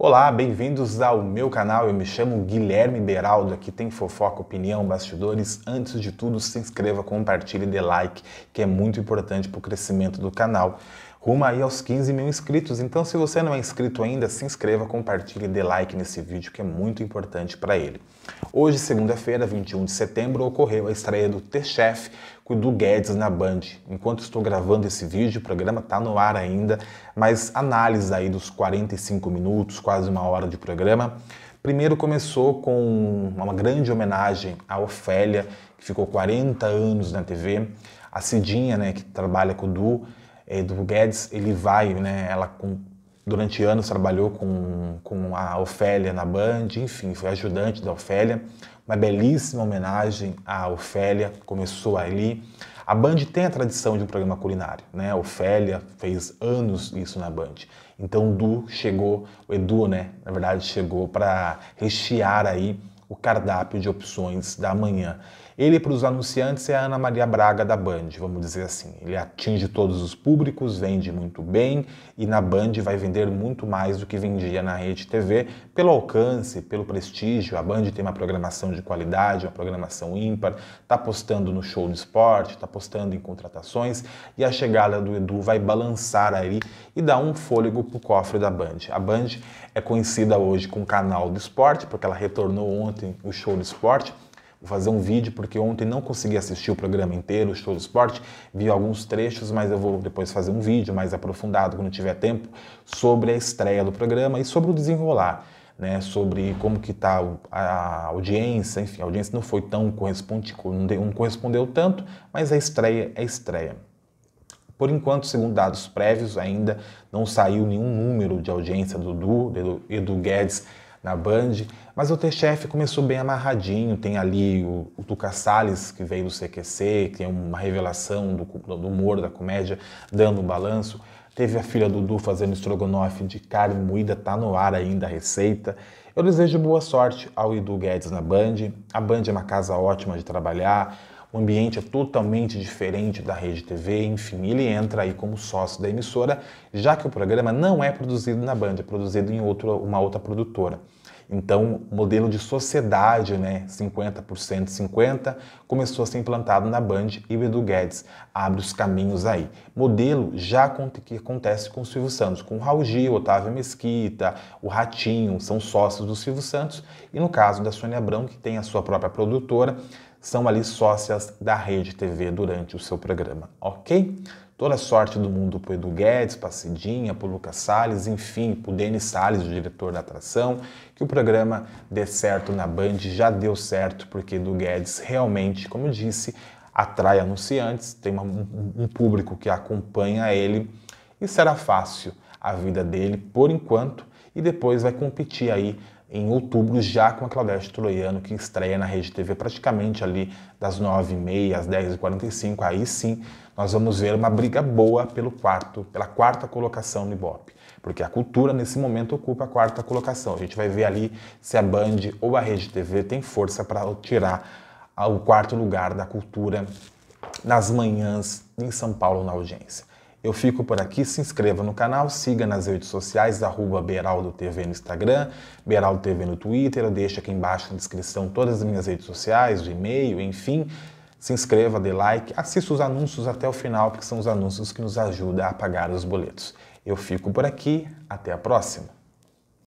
Olá, bem-vindos ao meu canal. Eu me chamo Guilherme Beraldo, aqui tem fofoca, opinião, bastidores. Antes de tudo, se inscreva, compartilhe, dê like, que é muito importante para o crescimento do canal rumo aí aos 15 mil inscritos. Então, se você não é inscrito ainda, se inscreva, compartilhe e dê like nesse vídeo que é muito importante para ele. Hoje, segunda-feira, 21 de setembro, ocorreu a estreia do T-Chef com o Du Guedes na Band. Enquanto estou gravando esse vídeo, o programa está no ar ainda, mas análise aí dos 45 minutos, quase uma hora de programa. Primeiro começou com uma grande homenagem à Ofélia, que ficou 40 anos na TV, a Cidinha, né, que trabalha com o Du, é, do Guedes, ele vai, né? Ela com, durante anos trabalhou com, com a Ofélia na Band, enfim, foi ajudante da Ofélia. Uma belíssima homenagem à Ofélia, começou ali. A Band tem a tradição de um programa culinário, né? A Ofélia fez anos isso na Band. Então o Du chegou, o Edu, né? Na verdade, chegou para rechear aí o cardápio de opções da manhã. Ele, para os anunciantes, é a Ana Maria Braga da Band, vamos dizer assim. Ele atinge todos os públicos, vende muito bem e na Band vai vender muito mais do que vendia na Rede TV, pelo alcance, pelo prestígio. A Band tem uma programação de qualidade, uma programação ímpar, está apostando no show do esporte, está apostando em contratações e a chegada do Edu vai balançar aí e dar um fôlego para o cofre da Band. A Band é conhecida hoje com o canal do esporte, porque ela retornou ontem o show do esporte. Vou fazer um vídeo porque ontem não consegui assistir o programa inteiro, o Show do Esporte, vi alguns trechos, mas eu vou depois fazer um vídeo mais aprofundado quando tiver tempo sobre a estreia do programa e sobre o desenrolar. Né, sobre como que está a audiência, enfim, a audiência não foi tão correspondente, não correspondeu tanto, mas a estreia é estreia. Por enquanto, segundo dados prévios, ainda não saiu nenhum número de audiência do Edu, do Edu Guedes na Band. Mas o T-Chef começou bem amarradinho. Tem ali o, o Tuca Salles, que veio do CQC, que tem uma revelação do, do humor, da comédia, dando um balanço. Teve a filha Dudu fazendo estrogonofe de carne moída, tá no ar ainda a receita. Eu desejo boa sorte ao Edu Guedes na Band. A Band é uma casa ótima de trabalhar o ambiente é totalmente diferente da Rede TV, enfim, ele entra aí como sócio da emissora, já que o programa não é produzido na Band, é produzido em outro, uma outra produtora. Então, o modelo de sociedade, né, 50% 50%, começou a ser implantado na Band e o Edu Guedes abre os caminhos aí. Modelo já que acontece com o Silvio Santos, com o Raul Gil, Otávio Mesquita, o Ratinho, são sócios do Silvio Santos, e no caso da Sônia Abrão, que tem a sua própria produtora, são ali sócias da Rede TV durante o seu programa, ok? Toda a sorte do mundo para o Edu Guedes, para a Cidinha, para o Lucas Salles, enfim, para o Denis Salles, o diretor da atração, que o programa dê certo na Band, já deu certo, porque Edu Guedes realmente, como disse, atrai anunciantes, tem uma, um público que acompanha ele e será fácil a vida dele por enquanto e depois vai competir aí em outubro, já com a Claudete Troiano, que estreia na Rede TV praticamente ali das 9h30 às 10h45. Aí sim nós vamos ver uma briga boa pelo quarto, pela quarta colocação no Ibope. Porque a cultura, nesse momento, ocupa a quarta colocação. A gente vai ver ali se a Band ou a Rede TV tem força para tirar o quarto lugar da cultura nas manhãs em São Paulo na audiência. Eu fico por aqui, se inscreva no canal, siga nas redes sociais, arroba Beraldo TV no Instagram, Beraldo TV no Twitter, eu deixo aqui embaixo na descrição todas as minhas redes sociais, o e-mail, enfim. Se inscreva, dê like, assista os anúncios até o final, porque são os anúncios que nos ajudam a pagar os boletos. Eu fico por aqui, até a próxima!